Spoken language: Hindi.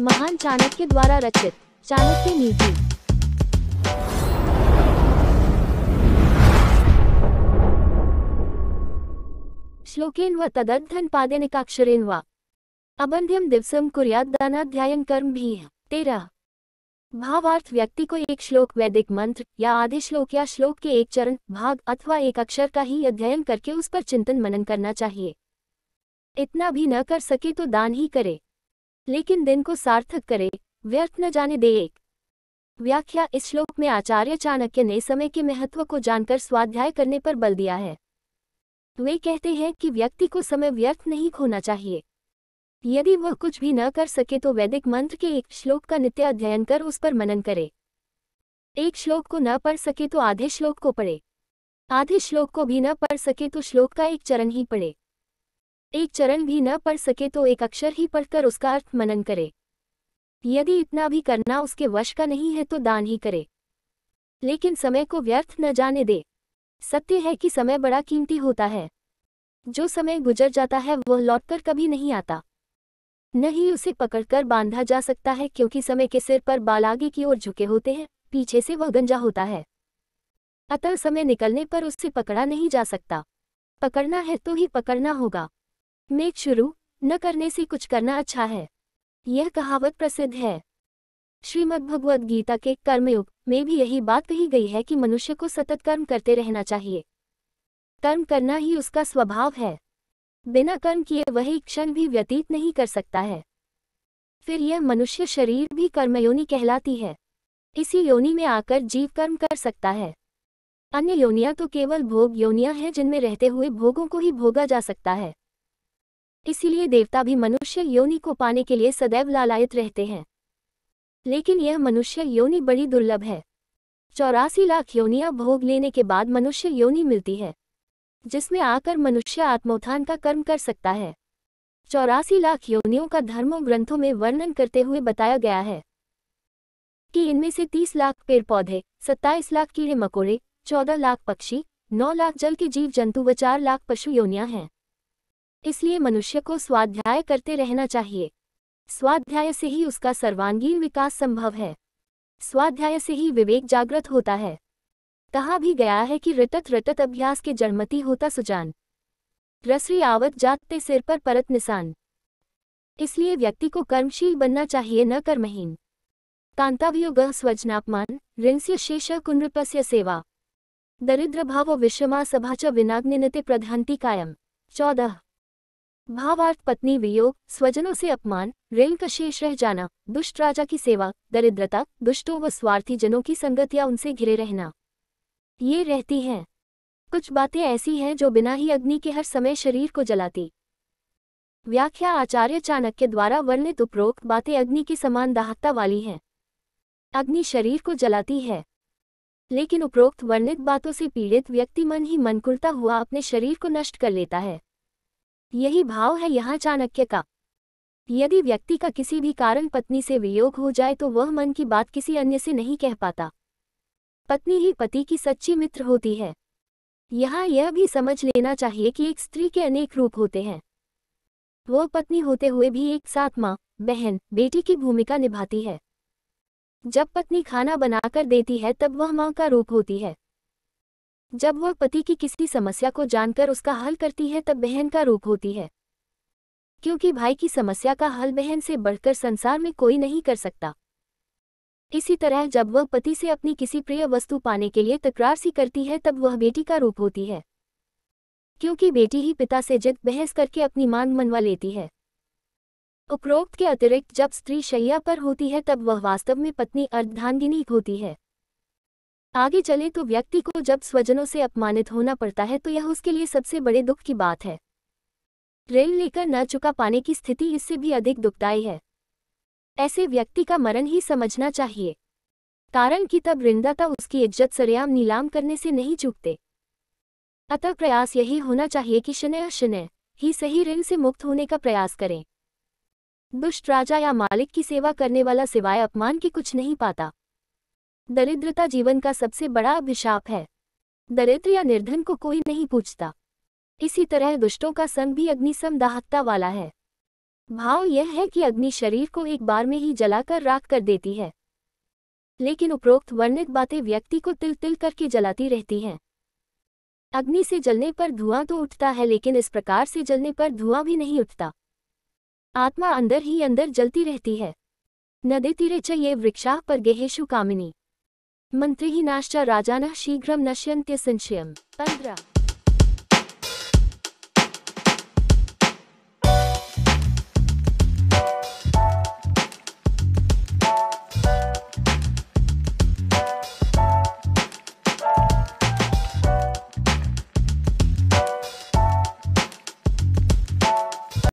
महान चाणक्य द्वारा रचित चाणक्य नीति श्लोकेन व तदर्थन पादेनिकाक्षरेण व अबंध्यम दिवसम कुरियादानाध्यायन कर्म भी है तेरा भावार्थ व्यक्ति को एक श्लोक वैदिक मंत्र या आधे श्लोक या श्लोक के एक चरण भाग अथवा एक अक्षर का ही अध्ययन करके उस पर चिंतन मनन करना चाहिए इतना भी न कर सके तो दान ही करे लेकिन दिन को सार्थक करे व्यर्थ न जाने दे एक व्याख्या इस श्लोक में आचार्य चाणक्य ने समय के महत्व को जानकर स्वाध्याय करने पर बल दिया है वे कहते हैं कि व्यक्ति को समय व्यर्थ नहीं खोना चाहिए यदि वह कुछ भी न कर सके तो वैदिक मंत्र के एक श्लोक का नित्य अध्ययन कर उस पर मनन करे एक श्लोक को न पढ़ सके तो आधे श्लोक को पढ़े आधे श्लोक को भी न पढ़ सके तो श्लोक का एक चरण ही पढ़े एक चरण भी न पढ़ सके तो एक अक्षर ही पढ़कर उसका अर्थ मनन करे यदि इतना भी करना उसके वश का नहीं है तो दान ही करे लेकिन समय को व्यर्थ न जाने दे सत्य है कि समय बड़ा कीमती होता है जो समय गुजर जाता है वह लौटकर कभी नहीं आता न ही उसे पकड़कर बांधा जा सकता है क्योंकि समय के सिर पर बाल आगे की ओर झुके होते हैं पीछे से वह गंजा होता है अतः समय निकलने पर उससे पकड़ा नहीं जा सकता पकड़ना है तो ही पकड़ना होगा नेक शुरू न करने से कुछ करना अच्छा है यह कहावत प्रसिद्ध है श्रीमद भगवद गीता के कर्मयुग में भी यही बात कही गई है कि मनुष्य को सतत कर्म करते रहना चाहिए कर्म करना ही उसका स्वभाव है बिना कर्म किए वह एक क्षण भी व्यतीत नहीं कर सकता है फिर यह मनुष्य शरीर भी कर्मयोनि कहलाती है इसी योनि में आकर जीव कर्म कर सकता है अन्य योनियां तो केवल भोग योनियां हैं जिनमें रहते हुए भोगों को ही भोगा जा सकता है इसीलिए देवता भी मनुष्य योनि को पाने के लिए सदैव लालायत रहते हैं लेकिन यह मनुष्य योनि बड़ी दुर्लभ है चौरासी लाख योनियां भोग लेने के बाद मनुष्य योनि मिलती है जिसमें आकर मनुष्य आत्मोत्थान का कर्म कर सकता है चौरासी लाख योनियों का धर्मों ग्रंथों में वर्णन करते हुए बताया गया है कि इनमें से 30 लाख पेड़ पौधे 27 लाख कीड़े मकोड़े 14 लाख पक्षी 9 लाख जल के जीव जंतु व 4 लाख पशु योनियां हैं इसलिए मनुष्य को स्वाध्याय करते रहना चाहिए स्वाध्याय से ही उसका सर्वांगीण विकास संभव है स्वाध्याय से ही विवेक जागृत होता है कहा भी गया है कि रितत रतत अभ्यास के जड़मती होता सुजान रसरी आवत जाते सिर पर परत निशान इसलिए व्यक्ति को कर्मशील बनना चाहिए न कर्महीन गह स्वजनापमान रिंस्य शेष कुनृपस्य सेवा दरिद्र भाव विषमा सभा च विनाग्निनते प्रधानती कायम चौदह भावार्थ पत्नी वियोग स्वजनों से अपमान रेल का शेष रह जाना दुष्ट राजा की सेवा दरिद्रता दुष्टों व स्वार्थी जनों की संगत या उनसे घिरे रहना ये रहती हैं कुछ बातें ऐसी हैं जो बिना ही अग्नि के हर समय शरीर को जलाती व्याख्या आचार्य चाणक्य द्वारा वर्णित उपरोक्त बातें अग्नि की समान दाहकता वाली हैं अग्नि शरीर को जलाती है लेकिन उपरोक्त वर्णित बातों से पीड़ित व्यक्ति मन ही मनकुलता हुआ अपने शरीर को नष्ट कर लेता है यही भाव है यहाँ चाणक्य का यदि व्यक्ति का किसी भी कारण पत्नी से वियोग हो जाए तो वह मन की बात किसी अन्य से नहीं कह पाता पत्नी ही पति की सच्ची मित्र होती है यहाँ यह भी समझ लेना चाहिए कि एक स्त्री के अनेक रूप होते हैं वो पत्नी होते हुए भी एक साथ माँ बहन बेटी की भूमिका निभाती है जब पत्नी खाना बनाकर देती है तब वह माँ का रूप होती है जब वह पति की किसी समस्या को जानकर उसका हल करती है तब बहन का रूप होती है क्योंकि भाई की समस्या का हल बहन से बढ़कर संसार में कोई नहीं कर सकता इसी तरह जब वह पति से अपनी किसी प्रिय वस्तु पाने के लिए तकरार सी करती है तब वह बेटी का रूप होती है क्योंकि बेटी ही पिता से जिद बहस करके अपनी मांग मनवा लेती है उपरोक्त के अतिरिक्त जब स्त्री शैया पर होती है तब वह वास्तव में पत्नी अर्धांगिनी होती है आगे चले तो व्यक्ति को जब स्वजनों से अपमानित होना पड़ता है तो यह उसके लिए सबसे बड़े दुख की बात है रेल लेकर न चुका पाने की स्थिति इससे भी अधिक दुखदायी है ऐसे व्यक्ति का मरण ही समझना चाहिए कारण कि तब ऋणदाता उसकी इज्जत सरेआम नीलाम करने से नहीं चूकते अतः प्रयास यही होना चाहिए कि शनय शनय ही सही ऋण से मुक्त होने का प्रयास करें दुष्ट राजा या मालिक की सेवा करने वाला सिवाय अपमान के कुछ नहीं पाता दरिद्रता जीवन का सबसे बड़ा अभिशाप है दरिद्र या निर्धन को कोई नहीं पूछता इसी तरह दुष्टों का संग भी अग्नि समदाहकता वाला है भाव यह है कि अग्नि शरीर को एक बार में ही जलाकर राख कर देती है लेकिन उपरोक्त वर्णित बातें व्यक्ति को तिल तिल करके जलाती रहती हैं अग्नि से जलने पर धुआं तो उठता है लेकिन इस प्रकार से जलने पर धुआं भी नहीं उठता आत्मा अंदर ही अंदर जलती रहती है नदी तीरे चाहिए वृक्षा पर गेहेशु कामिनी मंत्री ही नाश्च राजान शीघ्र नश्यन्त संशय पंद्रह